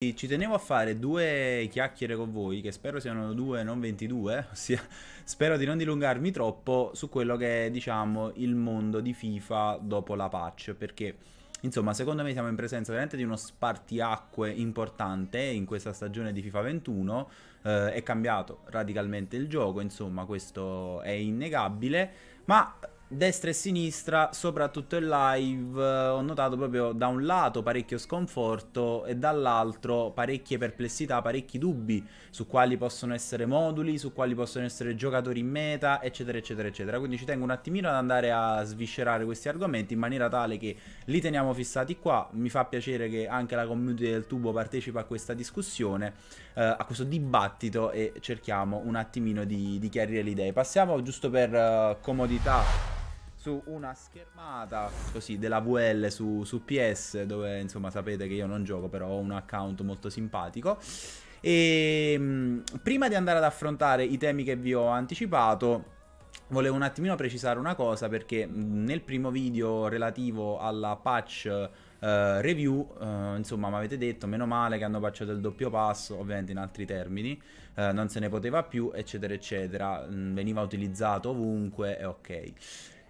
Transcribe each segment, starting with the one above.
Ci tenevo a fare due chiacchiere con voi, che spero siano due, non 22, eh, ossia spero di non dilungarmi troppo su quello che è, diciamo, il mondo di FIFA dopo la patch, perché insomma, secondo me siamo in presenza veramente di uno spartiacque importante in questa stagione di FIFA 21, eh, è cambiato radicalmente il gioco, insomma, questo è innegabile, ma destra e sinistra, soprattutto in live, eh, ho notato proprio da un lato parecchio sconforto e dall'altro parecchie perplessità, parecchi dubbi su quali possono essere moduli, su quali possono essere giocatori in meta, eccetera, eccetera, eccetera. Quindi ci tengo un attimino ad andare a sviscerare questi argomenti in maniera tale che li teniamo fissati qua. Mi fa piacere che anche la community del tubo partecipa a questa discussione, eh, a questo dibattito e cerchiamo un attimino di, di chiarire le idee. Passiamo giusto per uh, comodità su una schermata così della VL su, su PS dove insomma sapete che io non gioco però ho un account molto simpatico e ehm, mh, prima di andare ad affrontare i temi che vi ho anticipato volevo un attimino precisare una cosa perché nel primo video relativo alla patch Uh, review, uh, insomma, mi avete detto meno male che hanno baciato il doppio passo, ovviamente in altri termini, uh, non se ne poteva più, eccetera, eccetera, mm, veniva utilizzato ovunque e ok.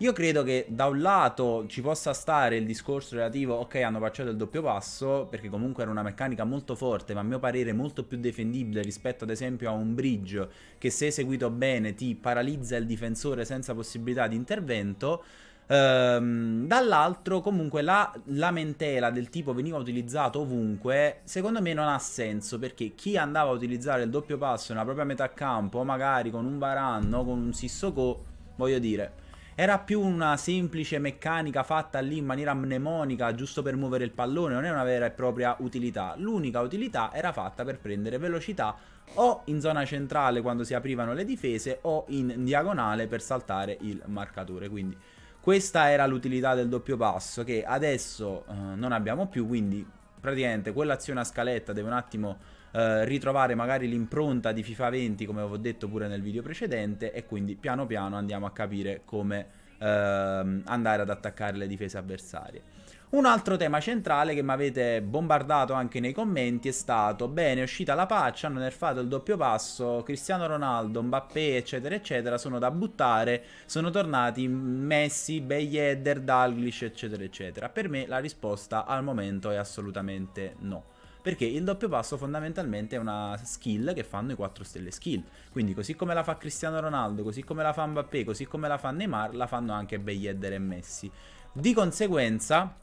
Io credo che da un lato ci possa stare il discorso relativo, ok, hanno facciato il doppio passo, perché comunque era una meccanica molto forte, ma a mio parere molto più difendibile rispetto ad esempio a un bridge che se eseguito bene ti paralizza il difensore senza possibilità di intervento. Ehm, dall'altro comunque la lamentela del tipo veniva utilizzato ovunque secondo me non ha senso perché chi andava a utilizzare il doppio passo nella propria metà campo magari con un Varan o con un Sissoko voglio dire era più una semplice meccanica fatta lì in maniera mnemonica, giusto per muovere il pallone, non è una vera e propria utilità. L'unica utilità era fatta per prendere velocità o in zona centrale quando si aprivano le difese o in diagonale per saltare il marcatore, quindi questa era l'utilità del doppio passo che adesso eh, non abbiamo più, quindi praticamente quell'azione a scaletta deve un attimo eh, ritrovare magari l'impronta di FIFA 20 come avevo detto pure nel video precedente e quindi piano piano andiamo a capire come eh, andare ad attaccare le difese avversarie. Un altro tema centrale che mi avete bombardato anche nei commenti è stato bene, è uscita la patch, hanno nerfato il doppio passo, Cristiano Ronaldo, Mbappé eccetera eccetera sono da buttare, sono tornati Messi, Beyeder, Dalglish eccetera eccetera. Per me la risposta al momento è assolutamente no perché il doppio passo fondamentalmente è una skill che fanno i 4 stelle skill. Quindi così come la fa Cristiano Ronaldo, così come la fa Mbappé, così come la fa Neymar, la fanno anche Beyedder e Messi. Di conseguenza,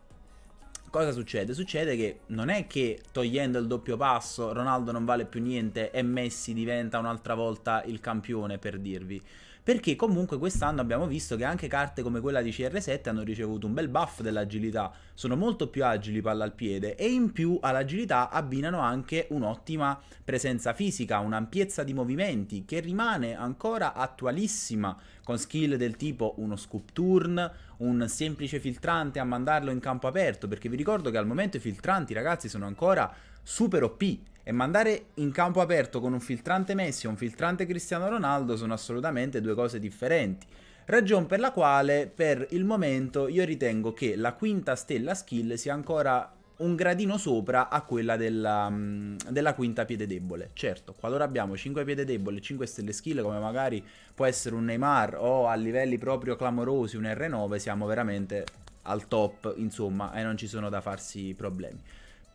cosa succede? Succede che non è che togliendo il doppio passo Ronaldo non vale più niente e Messi diventa un'altra volta il campione, per dirvi perché comunque quest'anno abbiamo visto che anche carte come quella di CR7 hanno ricevuto un bel buff dell'agilità, sono molto più agili palla al piede e in più all'agilità abbinano anche un'ottima presenza fisica, un'ampiezza di movimenti che rimane ancora attualissima con skill del tipo uno scoop turn, un semplice filtrante a mandarlo in campo aperto, perché vi ricordo che al momento i filtranti ragazzi sono ancora super OP e mandare in campo aperto con un filtrante Messi e un filtrante Cristiano Ronaldo sono assolutamente due cose differenti. Ragione per la quale per il momento io ritengo che la quinta stella skill sia ancora un gradino sopra a quella della, mm, della, quinta piede debole. Certo, qualora abbiamo 5 piede debole e 5 stelle skill, come magari può essere un Neymar o a livelli proprio clamorosi un R9, siamo veramente al top, insomma, e non ci sono da farsi problemi.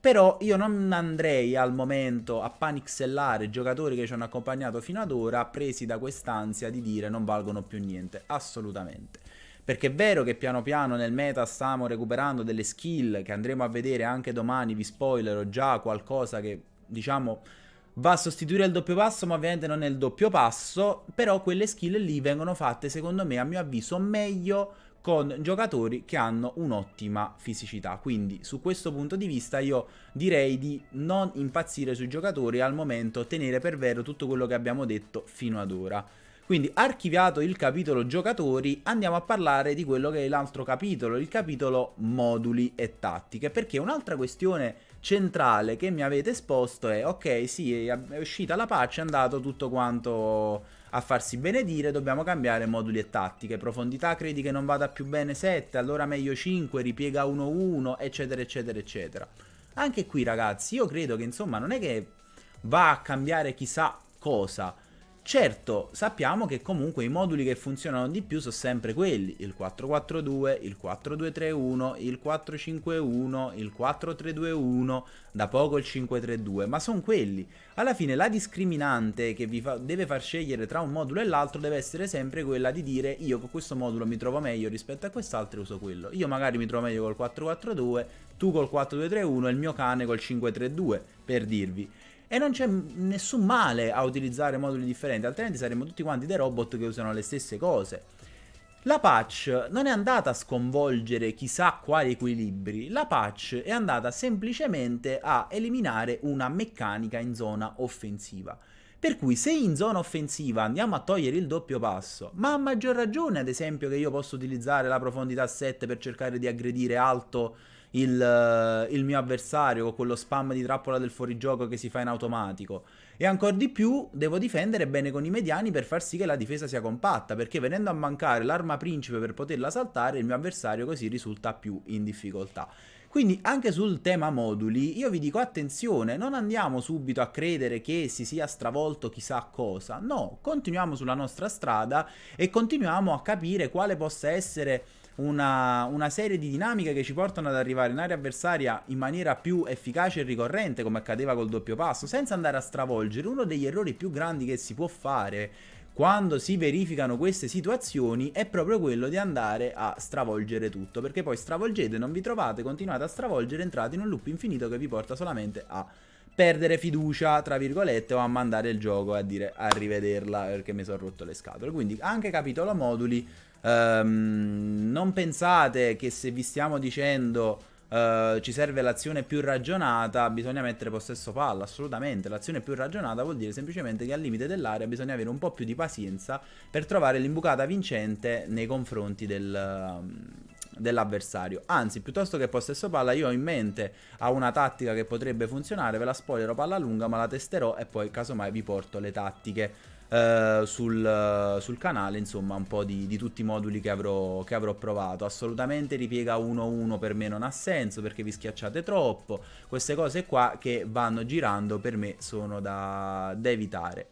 Però io non andrei al momento a panixellare giocatori che ci hanno accompagnato fino ad ora, presi da quest'ansia di dire non valgono più niente, assolutamente. Perché è vero che piano piano nel meta stiamo recuperando delle skill che andremo a vedere anche domani, vi spoilerò già qualcosa che diciamo va a sostituire il doppio passo, ma ovviamente non è il doppio passo, però quelle skill lì vengono fatte, secondo me, a mio avviso, meglio con giocatori che hanno un'ottima fisicità. Quindi su questo punto di vista io direi di non impazzire sui giocatori al momento, tenere per vero tutto quello che abbiamo detto fino ad ora. Quindi archiviato il capitolo giocatori andiamo a parlare di quello che è l'altro capitolo, il capitolo moduli e tattiche, perché un'altra questione centrale che mi avete esposto è ok sì è uscita la pace è andato tutto quanto a farsi benedire dobbiamo cambiare moduli e tattiche profondità credi che non vada più bene 7 allora meglio 5 ripiega 1-1 eccetera eccetera eccetera anche qui ragazzi io credo che insomma non è che va a cambiare chissà cosa Certo, sappiamo che comunque i moduli che funzionano di più sono sempre quelli, il 442, il 4231, il 451, il 4321, da poco il 532, ma sono quelli. Alla fine la discriminante che vi fa deve far scegliere tra un modulo e l'altro deve essere sempre quella di dire io con questo modulo mi trovo meglio rispetto a quest'altro e uso quello. Io magari mi trovo meglio col 442, tu col 4231 e il mio cane col 532, per dirvi. E non c'è nessun male a utilizzare moduli differenti, altrimenti saremmo tutti quanti dei robot che usano le stesse cose. La patch non è andata a sconvolgere chissà quali equilibri, la patch è andata semplicemente a eliminare una meccanica in zona offensiva. Per cui se in zona offensiva andiamo a togliere il doppio passo, ma a maggior ragione ad esempio che io posso utilizzare la profondità 7 per cercare di aggredire alto il, eh, il mio avversario con quello spam di trappola del fuorigioco che si fa in automatico. E ancora di più devo difendere bene con i mediani per far sì che la difesa sia compatta, perché venendo a mancare l'arma principe per poterla saltare, il mio avversario così risulta più in difficoltà. Quindi anche sul tema moduli io vi dico attenzione, non andiamo subito a credere che si sia stravolto chissà cosa, no, continuiamo sulla nostra strada e continuiamo a capire quale possa essere una, una, serie di dinamiche che ci portano ad arrivare in area avversaria in maniera più efficace e ricorrente, come accadeva col doppio passo, senza andare a stravolgere uno degli errori più grandi che si può fare quando si verificano queste situazioni è proprio quello di andare a stravolgere tutto, perché poi stravolgete, non vi trovate, continuate a stravolgere, entrate in un loop infinito che vi porta solamente a perdere fiducia, tra virgolette, o a mandare il gioco a dire arrivederla perché mi sono rotto le scatole. Quindi anche capitolo moduli, ehm, non pensate che se vi stiamo dicendo eh, ci serve l'azione più ragionata, bisogna mettere possesso palla, assolutamente. L'azione più ragionata vuol dire semplicemente che al limite dell'area bisogna avere un po' più di pazienza per trovare l'imbucata vincente nei confronti del, dell'avversario. Anzi, piuttosto che possesso palla, io ho in mente a una tattica che potrebbe funzionare, ve la spoilerò palla lunga, ma la testerò e poi casomai vi porto le tattiche Uh, sul, uh, sul, canale, insomma, un po' di, di tutti i moduli che avrò, che avrò, provato. Assolutamente ripiega 1-1 per me non ha senso perché vi schiacciate troppo. Queste cose qua che vanno girando per me sono da, da evitare.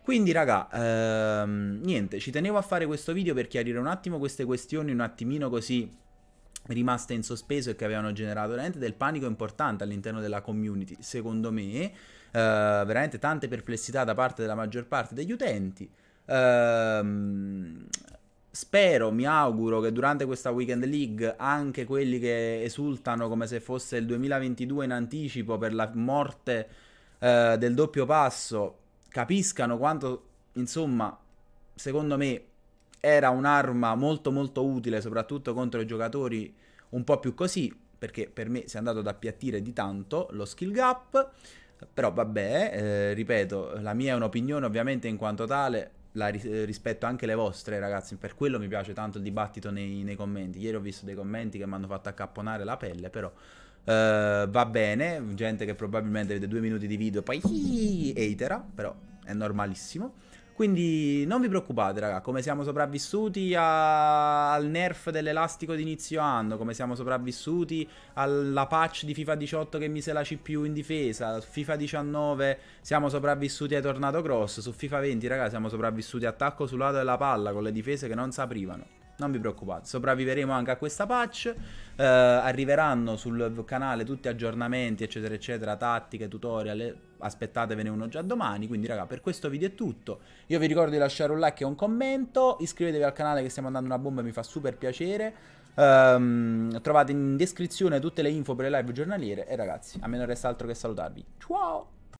Quindi raga, ehm, niente, ci tenevo a fare questo video per chiarire un attimo queste questioni, un attimino così rimaste in sospeso e che avevano generato veramente del panico importante all'interno della community, secondo me, uh, veramente tante perplessità da parte della maggior parte degli utenti. Uh, spero, mi auguro che durante questa Weekend League anche quelli che esultano come se fosse il 2022 in anticipo per la morte uh, del doppio passo capiscano quanto, insomma, secondo me era un'arma molto molto utile soprattutto contro i giocatori un po' più così, perché per me si è andato ad appiattire di tanto lo skill gap, però vabbè, eh, ripeto, la mia è un'opinione ovviamente in quanto tale, la ris- eh, rispetto anche le vostre ragazzi, per quello mi piace tanto il dibattito nei, nei commenti, ieri ho visto dei commenti che mi hanno fatto accapponare la pelle, però... Eh, va bene, gente che probabilmente vede due minuti di video e poi hi, haterà, però è normalissimo. Quindi non vi preoccupate, raga, come siamo sopravvissuti a... al nerf dell'elastico d'inizio anno, come siamo sopravvissuti alla patch di FIFA 18 che mise la CPU in difesa, su FIFA 19 siamo sopravvissuti ai Tornado Cross, su FIFA 20, raga, siamo sopravvissuti attacco sul lato della palla con le difese che non s'aprivano. Non vi preoccupate, sopravviveremo anche a questa patch. Eh, arriveranno sul canale tutti aggiornamenti, eccetera, eccetera, tattiche, tutorial. Eh, aspettatevene uno già domani. Quindi, raga, per questo video è tutto. Io vi ricordo di lasciare un like e un commento. Iscrivetevi al canale che stiamo andando una bomba, mi fa super piacere. Um, trovate in descrizione tutte le info per le live giornaliere. E ragazzi, a me non resta altro che salutarvi. Ciao!